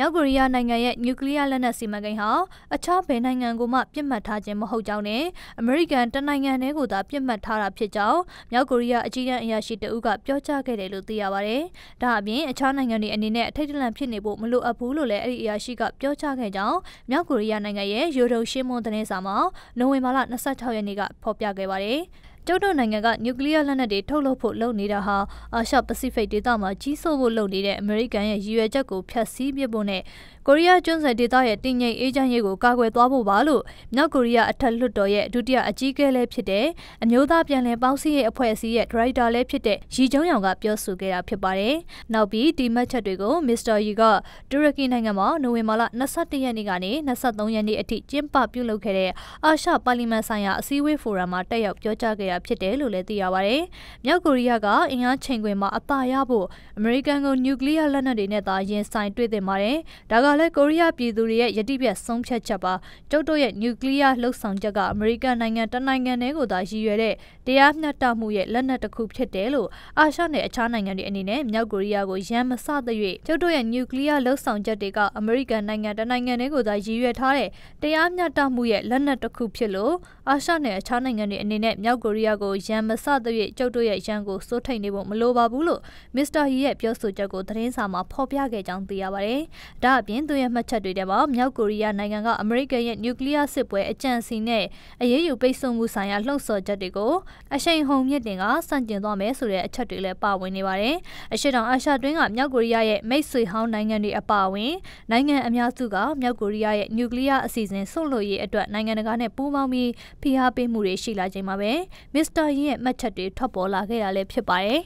မြောက်ကိုရီးယားနိုင်ငံရဲ့နျူကလ িয়ার လက်နက်စီမံကိန်းဟာအခြားဘယ်နိုင်ငံကိုမှပြစ်မှတ်ထားခြင်းမဟုတ်ကြောင်းနဲ့အမေရိကန်တနိုင်ငံတည်းကိုသာပြစ်မှတ်ထားတာဖြစ်ကြောင်းမြောက်ကိုရီးယားအကြီးအကဲအရာရှိတဦးကပြောကြားခဲ့တယ်လို့သိရပါတယ်။ဒါအပြင်အခြားနိုင်ငံတွေအနေနဲ့အထိတ်တလန့်ဖြစ်နေဖို့မလိုအပ်ဘူးလို့လည်းအဲ့ဒီအရာရှိကပြောကြားခဲ့ကြောင်းမြောက်ကိုရီးယားနိုင်ငံရဲ့ရိုဒုံရှင်းမွန်သတင်းစာမှာနိုဝင်ဘာလ26ရက်နေ့ကဖော်ပြခဲ့ပါတယ်။ကျုပ်တို့နိုင်ငံကနျူကလ িয়ার လက်နက်တွေထုတ်လုပ်ဖို့လုပ်နေတာဟာအာရှပစိဖိတ်ဒေသမှာကြီးစိုးဖို့လုပ်နေတဲ့အမေရိကန်ရဲ့ရည်ရွယ်ချက်ကိုဖျက်ဆီးပစ်ဖို့နဲ့ကိုရီးယားကျွန်းဆွယ်ဒေသရဲ့တည်ငြိမ်အေးချမ်းရေးကိုကာကွယ်သွားဖို့ပါလို့မြောက်ကိုရီးယားအထက်လွှတ်တော်ရဲ့ဒုတိယအကြီးအကဲလည်းဖြစ်တဲ့အမျိုးသားပြန်လည်ပေါင်းစည်းရေးအဖွဲ့အစည်းရဲ့ဒါရိုက်တာလည်းဖြစ်တဲ့ရီကျုံယောင်ကပြောဆိုခဲ့တာဖြစ်ပါတယ်။နောက်ပြီးဒီမှတ်ချက်တွေကိုမစ္စတာရီကတူရကီနိုင်ငံမှာနိုဝင်ဘာလ22ရက်နေ့ကနေ23ရက်နေ့အထိကျင်းပပြုလုပ်ခဲ့တဲ့အာရှပါလီမန်ဆိုင်ရာအစည်းအဝေးဖိုရမ်မှာတက်ရောက်ပြောကြားခဲ့တာတာဖြစ်တယ်လို့လည်းသိရပါဗျ။မြောက်ကိုရီးယားကအင်အားချိန်ခွင်မှာအသာရဖို့အမေရိကန်ကိုနျူကလ িয়ার လက်နက်တွေနဲ့သာရင်ဆိုင်တွေ့သင့်ပါတယ်။ဒါကလည်းကိုရီးယားပြည်သူတွေရဲ့ယတိပြတ်ဆုံးဖြတ်ချက်ပါ။တုတ်တုတ်ရဲ့နျူကလ িয়ার လှုပ်ဆောင်ချက်ကအမေရိကန်နိုင်ငံတနိုင်ငံတည်းကိုသာရည်ရွယ်တဲ့တရားမျှတမှုရဲ့လက်နက်တစ်ခုဖြစ်တယ်လို့အာရှနဲ့အခြားနိုင်ငံတွေအနေနဲ့မြောက်ကိုရီးယားကိုရန်မစသရွေ့တုတ်တုတ်ရဲ့နျူကလ িয়ার လှုပ်ဆောင်ချက်တွေကအမေရိကန်နိုင်ငံတနိုင်ငံတည်းကိုသာရည်ရွယ်ထားတဲ့တရားမျှတမှုရဲ့လက်နက်တစ်ခုဖြစ်လို့အာရှနဲ့အခြားနိုင်ငံတွေအနေနဲ့မြောက်ကိုရီးယားရောက်ကိုရန်မဆသဖြင့်ကျုပ်တို့ရဲ့ရန်ကိုစိုးထိန်နေဖို့မလိုပါဘူးလို့မစ္စတာဟီရဲ့ပြောဆိုချက်ကိုသတင်းစာမှာဖော်ပြခဲ့ကြောင်းသိရပါတယ်။ဒါအပြင်သူရဲ့မှတ်ချက်တွေထဲမှာမြောက်ကိုရီးယားနိုင်ငံကအမေရိကန်ရဲ့နျူကလ িয়ার စစ်ပွဲအကြံစီနဲ့အရေးယူပိတ်ဆို့မှုဆိုင်ရာလှုံ့ဆော်ချက်တွေကိုအရှိန်ဟုန်မြင့်တင်ကဆန့်ကျင်သွားမယ်ဆိုတဲ့အချက်တွေလည်းပါဝင်နေပါတယ်။အရှိတောင်အာရှတွင်းကမြောက်ကိုရီးယားရဲ့မိတ်ဆွေဟောင်းနိုင်ငံတွေအပါအဝင်နိုင်ငံအများစုကမြောက်ကိုရီးယားရဲ့နျူကလ িয়ার အစီအစဉ်ဆုတ်လုပ်ရေးအတွက်နိုင်ငံတကာနဲ့ပူးပေါင်းပြီးဖိအားပေးမှုတွေရှိလာချိန်မှာပဲမစ္စတာယင်းရဲ့မှတ်ချက်တွေထွက်ပေါ်လာခဲ့တာလည်းဖြစ်ပါတယ်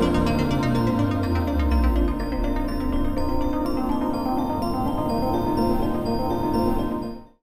။